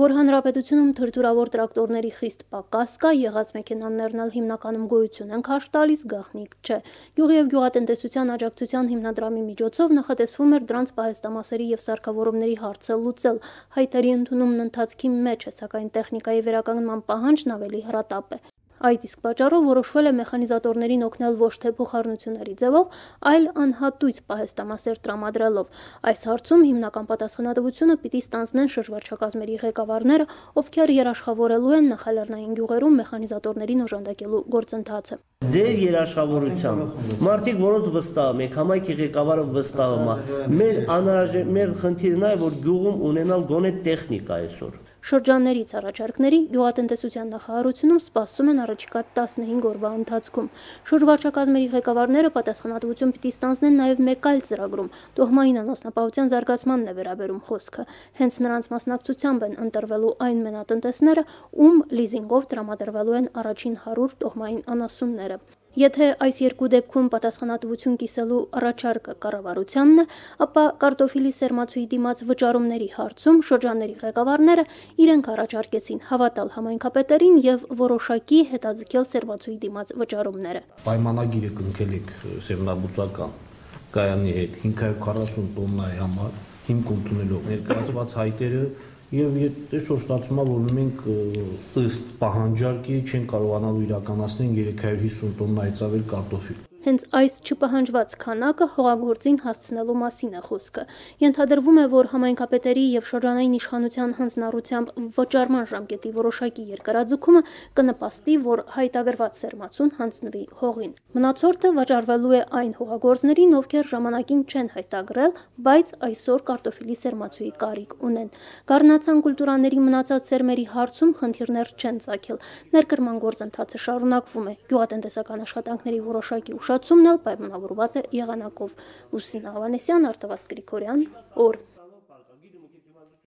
որ հանրապետությունում թրթուրավոր տրակտորների խիստ պակաս կա, եղած մեքենաներն ալ հիմնականում գոյություն են քաշ տալիս, գաղտնիք չէ։ Գյուղի եւ գյուղատնտեսության աջակցության հիմնադրամի միջոցով նախատեսվում էր դրանց պահեստամասերի եւ սարքավորումների հարցը լուծել։ Հայտարարի ընդունումն ընթացքի մեջ է, սակայն տեխնիկայի վերականգնման պահանջն ավելի հրատապ է։ Այդ իսկ պատճառով որոշվել է մեխանիզատորներին օգնել ոչ թե փոխառնությունների ձևով, այլ անհատույց պահեստամասեր տրամադրելով։ Այս հարցում հիմնական պատասխանատվությունը պիտի ստանձնեն շրջվարչակազմերի ղեկավարները, ովքեր երաշխավորելու են նախալեռնային գյուղերում մեխանիզատորներին օժանդակելու գործընթացը։ Ձեր երաշխավորությամբ մարդիկ, որոնց վստահ եք, համայնքի ղեկավարը վստահում է։ Մեր անհրաժեշտ մեր խնդիրն է, որ գյուղում ունենալ գոնե տեխնիկա այսօր։ Շրջաններից առաջարկների գյուղատնտեսության նախարարությունում սպասում են առաջիկա 15 օրվա ընթացքում։ Շրջվարչակազմերի ղեկավարները պատասխանատվություն պիտի ստանձնեն նաև մեկ այլ ծրագրում՝ տոհմային անասնապահության զարգացմանն է վերաբերում խոսքը։ Հենց նրանց մասնակցությամբ են ընտրվելու այն մենատնտեսները, ում լիզինգով տրամադրվելու են առաջին 100 տոհմային անասունները։ Եթե այս երկու դեպքում պատասխանատվություն կիսելու առաջարկը կառավարությանն է, ապա կարտոֆիլի սերմացուի դիմաց վճարումների հարցում շրջանների ղեկավարները իրենք առաջարկեցին հավատալ համայնքապետերին եւ որոշակի հետաձգել սերմացուի դիմաց վճարումները։ Պայմանագիրը կնքել եք սերմնաբուծական կայանի հետ 540 տոննայի համար հիմք ընդունելով ներկայացված հայտերը Եվ այսօր ստացվում է, որ մենք ըստ պահանջարկի չեն կարողանալու իրականացնել 350 տոննայից ավել կարտոֆիլ։ Հենց այս չպահանջված քանակը հողագործին հասցնելու մասին է խոսքը։ Ենթադրվում է, որ համայնքապետերի եւ շրջանային իշխանության հանձնառությամբ վճարման ժամկետի որոշակի երկարաձգումը կնպաստի, որ հայտագրված սերմացուն հանձնվի հողին։ Մնացորդը վճարվելու է այն հողագործներին, ովքեր ժամանակին չեն հայտագրել, բայց այսօր կարտոֆիլի սերմացուի կարիք ունեն։ Գառնացան կուլտուրաների մնացած սերմերի հարցում խնդիրներ չեն ցակել։ Ներկրման գործընթացը շարունակվում է։ Գյուղատնտեսական աշխատանքների որոշակի ուշ Զգուշացումն էլ պայմանավորված է եղանակով։ Լուսին Ավանեսյան, Արտավազդ Գրիգորյան, օր